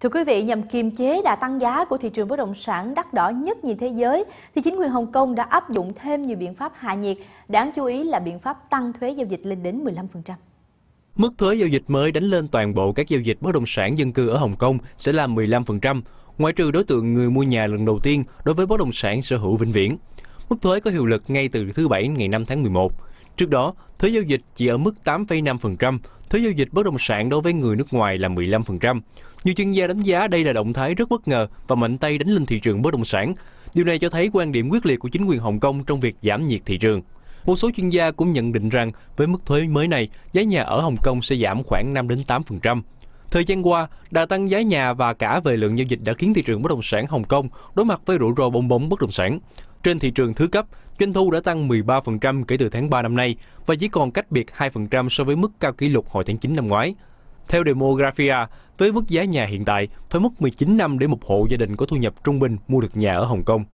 Thưa quý vị, nhằm kiềm chế đà tăng giá của thị trường bất động sản đắt đỏ nhất nhì thế giới, thì chính quyền Hồng Kông đã áp dụng thêm nhiều biện pháp hạ nhiệt, đáng chú ý là biện pháp tăng thuế giao dịch lên đến 15%. Mức thuế giao dịch mới đánh lên toàn bộ các giao dịch bất động sản dân cư ở Hồng Kông sẽ là 15%, ngoại trừ đối tượng người mua nhà lần đầu tiên đối với bất động sản sở hữu vĩnh viễn. Mức thuế có hiệu lực ngay từ thứ Bảy ngày 5 tháng 11. Trước đó, thuế giao dịch chỉ ở mức 8,5%, thuế giao dịch bất động sản đối với người nước ngoài là 15%. Nhiều chuyên gia đánh giá đây là động thái rất bất ngờ và mạnh tay đánh lên thị trường bất động sản. Điều này cho thấy quan điểm quyết liệt của chính quyền Hồng Kông trong việc giảm nhiệt thị trường. Một số chuyên gia cũng nhận định rằng với mức thuế mới này, giá nhà ở Hồng Kông sẽ giảm khoảng 5 đến 8%. Thời gian qua, đà tăng giá nhà và cả về lượng giao dịch đã khiến thị trường bất động sản Hồng Kông đối mặt với rủi ro bong bóng bất động sản. Trên thị trường thứ cấp, doanh thu đã tăng 13% kể từ tháng 3 năm nay và chỉ còn cách biệt 2% so với mức cao kỷ lục hồi tháng 9 năm ngoái. Theo Demographia, với mức giá nhà hiện tại phải mất 19 năm để một hộ gia đình có thu nhập trung bình mua được nhà ở Hồng Kông.